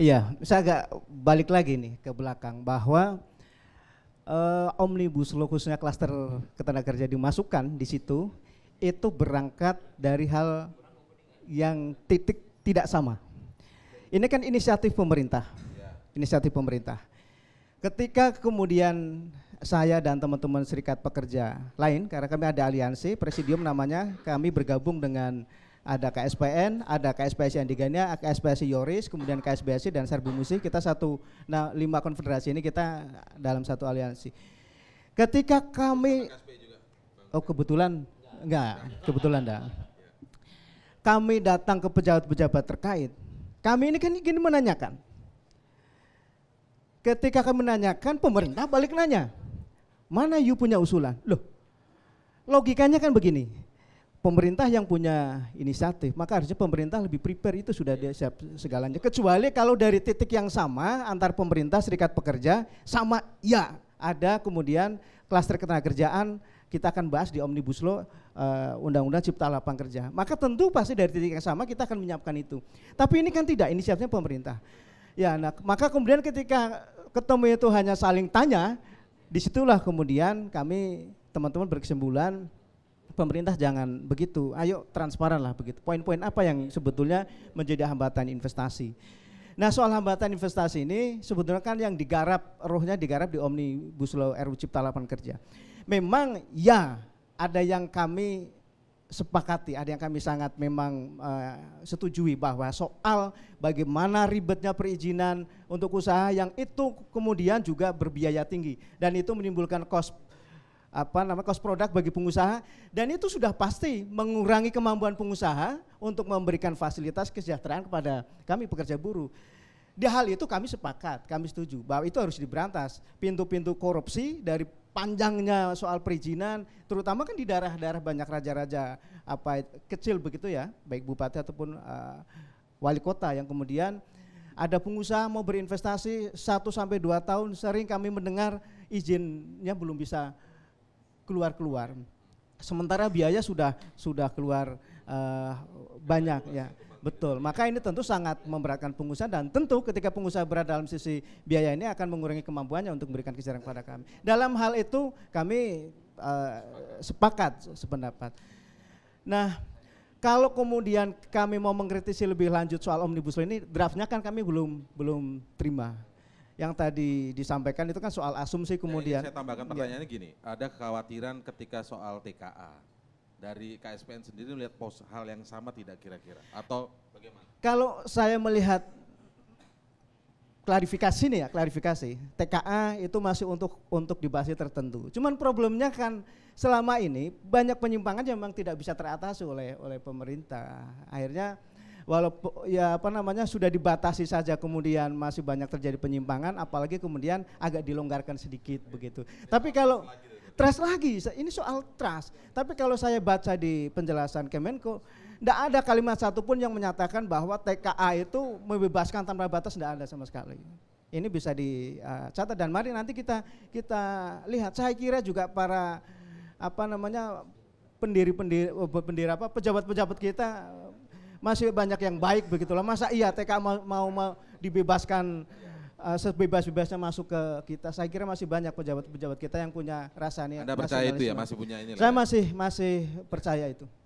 Iya, saya agak balik lagi nih ke belakang bahwa uh, omnibus law khususnya klaster ketenaga kerja dimasukkan di situ itu berangkat dari hal yang titik tidak sama. Ini kan inisiatif pemerintah, iya. inisiatif pemerintah. Ketika kemudian saya dan teman-teman serikat pekerja lain, karena kami ada aliansi presidium namanya, kami bergabung dengan ada KSPN, ada KSPSI Andiganya, KSPSI Yoris, kemudian KSBSI dan Serbu Musik. Kita satu, nah lima konfederasi ini kita dalam satu aliansi. Ketika kami, oh kebetulan, enggak, kebetulan enggak. Kami datang ke pejabat-pejabat terkait. Kami ini kan ingin menanyakan. Ketika kami menanyakan, pemerintah balik nanya. Mana you punya usulan? Loh, logikanya kan begini pemerintah yang punya inisiatif, maka harusnya pemerintah lebih prepare itu sudah dia siap segalanya. Kecuali kalau dari titik yang sama antar pemerintah serikat pekerja sama ya ada kemudian klaster ketenaga kerjaan kita akan bahas di Omnibus Law eh, Undang-Undang uh, Cipta lapang Kerja. Maka tentu pasti dari titik yang sama kita akan menyiapkan itu. Tapi ini kan tidak inisiatifnya pemerintah. Ya, nah, maka kemudian ketika ketemu itu hanya saling tanya, disitulah kemudian kami teman-teman berkesimpulan pemerintah jangan begitu. Ayo transparan lah begitu. Poin-poin apa yang sebetulnya menjadi hambatan investasi. Nah soal hambatan investasi ini sebetulnya kan yang digarap, rohnya digarap di Omni Law RU Cipta Lapangan Kerja. Memang ya ada yang kami sepakati, ada yang kami sangat memang uh, setujui bahwa soal bagaimana ribetnya perizinan untuk usaha yang itu kemudian juga berbiaya tinggi dan itu menimbulkan kos apa namanya cost produk bagi pengusaha dan itu sudah pasti mengurangi kemampuan pengusaha untuk memberikan fasilitas kesejahteraan kepada kami pekerja buruh. Di hal itu kami sepakat, kami setuju bahwa itu harus diberantas. Pintu-pintu korupsi dari panjangnya soal perizinan, terutama kan di daerah-daerah banyak raja-raja apa kecil begitu ya, baik bupati ataupun uh, wali kota yang kemudian ada pengusaha mau berinvestasi 1 sampai 2 tahun sering kami mendengar izinnya belum bisa keluar-keluar. Sementara biaya sudah sudah keluar uh, banyak ya. Betul. Maka ini tentu sangat memberatkan pengusaha dan tentu ketika pengusaha berada dalam sisi biaya ini akan mengurangi kemampuannya untuk memberikan kisaran kepada kami. Dalam hal itu kami uh, sepakat sependapat. Nah, kalau kemudian kami mau mengkritisi lebih lanjut soal omnibus law ini draftnya kan kami belum belum terima yang tadi disampaikan itu kan soal asumsi kemudian. saya tambahkan iya. pertanyaannya gini, ada kekhawatiran ketika soal TKA dari KSPN sendiri melihat pos hal yang sama tidak kira-kira atau bagaimana? Kalau saya melihat klarifikasi nih ya, klarifikasi. TKA itu masih untuk untuk dibahas tertentu. Cuman problemnya kan selama ini banyak penyimpangan yang memang tidak bisa teratasi oleh oleh pemerintah. Akhirnya walaupun ya apa namanya sudah dibatasi saja kemudian masih banyak terjadi penyimpangan apalagi kemudian agak dilonggarkan sedikit begitu. Tapi kalau trust lagi, ini soal trust. Tapi kalau saya baca di penjelasan Kemenko, tidak ada kalimat satupun yang menyatakan bahwa TKA itu membebaskan tanpa batas, tidak ada sama sekali. Ini bisa dicatat eh, dan mari nanti kita kita lihat. Saya kira juga para apa namanya pendiri-pendiri eh, pendiri apa pejabat-pejabat kita masih banyak yang baik begitulah. Masa iya TK mau mau, mau dibebaskan uh, sebebas-bebasnya masuk ke kita. Saya kira masih banyak pejabat-pejabat kita yang punya rasa nih. Anda percaya itu ya, masih punya ini. Saya ya? masih masih percaya itu.